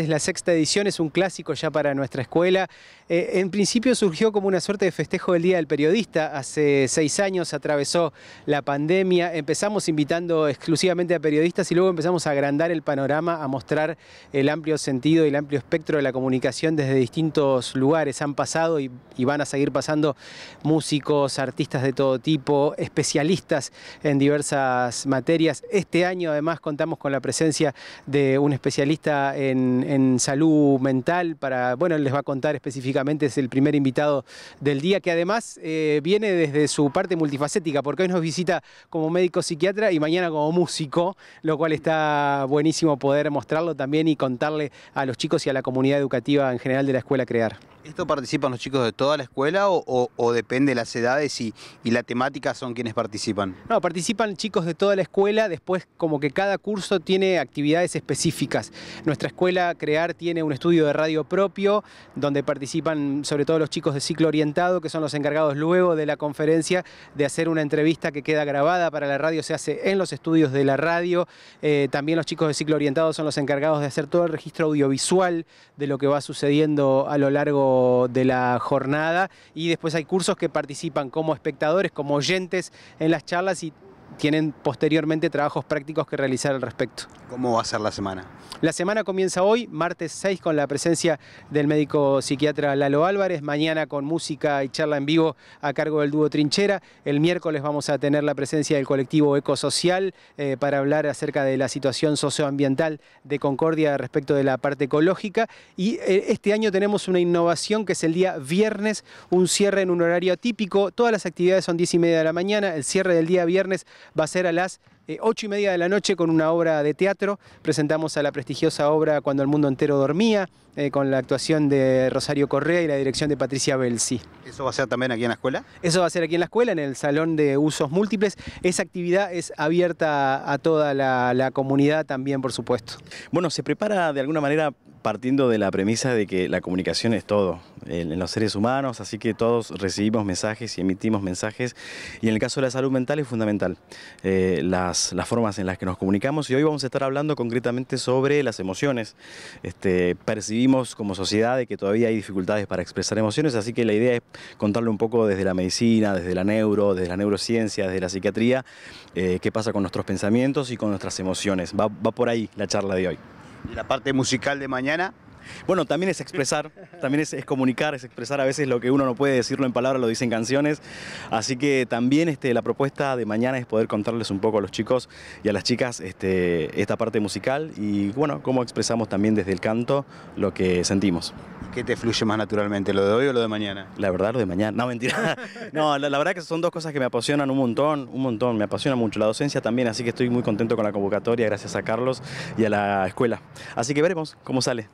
es la sexta edición, es un clásico ya para nuestra escuela. Eh, en principio surgió como una suerte de festejo del Día del Periodista. Hace seis años atravesó la pandemia. Empezamos invitando exclusivamente a periodistas y luego empezamos a agrandar el panorama, a mostrar el amplio sentido y el amplio espectro de la comunicación desde distintos lugares. Han pasado y van a seguir pasando músicos, artistas de todo tipo, especialistas en diversas materias. Este año además contamos con la presencia de un especialista en en salud mental para, bueno, les va a contar específicamente, es el primer invitado del día, que además eh, viene desde su parte multifacética, porque hoy nos visita como médico psiquiatra y mañana como músico, lo cual está buenísimo poder mostrarlo también y contarle a los chicos y a la comunidad educativa en general de la escuela Crear. ¿Esto participan los chicos de toda la escuela o, depende de las edades y, y, la temática son quienes participan? No, participan chicos de toda la escuela, después como que cada curso tiene actividades específicas. Nuestra escuela Crear tiene un estudio de radio propio donde participan sobre todo los chicos de ciclo orientado que son los encargados luego de la conferencia de hacer una entrevista que queda grabada para la radio, se hace en los estudios de la radio. Eh, también los chicos de ciclo orientado son los encargados de hacer todo el registro audiovisual de lo que va sucediendo a lo largo de la jornada y después hay cursos que participan como espectadores, como oyentes en las charlas y tienen posteriormente trabajos prácticos que realizar al respecto. ¿Cómo va a ser la semana? La semana comienza hoy, martes 6, con la presencia del médico psiquiatra Lalo Álvarez, mañana con música y charla en vivo a cargo del dúo Trinchera, el miércoles vamos a tener la presencia del colectivo Ecosocial eh, para hablar acerca de la situación socioambiental de Concordia respecto de la parte ecológica y eh, este año tenemos una innovación que es el día viernes, un cierre en un horario típico, todas las actividades son 10 y media de la mañana, el cierre del día viernes va a ser a las 8 eh, y media de la noche con una obra de teatro. Presentamos a la prestigiosa obra Cuando el mundo entero dormía, eh, con la actuación de Rosario Correa y la dirección de Patricia Belsi. ¿Eso va a ser también aquí en la escuela? Eso va a ser aquí en la escuela, en el Salón de Usos Múltiples. Esa actividad es abierta a toda la, comunidad también, por supuesto. Bueno, se prepara de alguna manera partiendo de la premisa de que la comunicación es todo en los seres humanos, así que todos recibimos mensajes y emitimos mensajes, y en el caso de la salud mental es fundamental. Eh, las las, formas en las que nos comunicamos y hoy vamos a estar hablando concretamente sobre las emociones. Este, percibimos como sociedad que todavía hay dificultades para expresar emociones, así que la idea es contarle un poco desde la medicina, desde la neuro, desde la neurociencia, desde la psiquiatría, eh, qué pasa con nuestros pensamientos y con nuestras emociones. Va, por ahí la charla de hoy. la parte musical de mañana? Bueno, también es expresar, también es, comunicar, es expresar a veces lo que uno no puede decirlo en palabras, lo dicen canciones. Así que también este, la propuesta de mañana es poder contarles un poco a los chicos y a las chicas este, esta parte musical y bueno, cómo expresamos también desde el canto lo que sentimos. ¿Qué te fluye más naturalmente, lo de hoy o lo de mañana? La verdad, lo de mañana. No, mentira. No, la verdad que son dos cosas que me apasionan un montón, un montón. Me apasiona mucho la docencia también, así que estoy muy contento con la convocatoria, gracias a Carlos y a la escuela. Así que veremos cómo sale.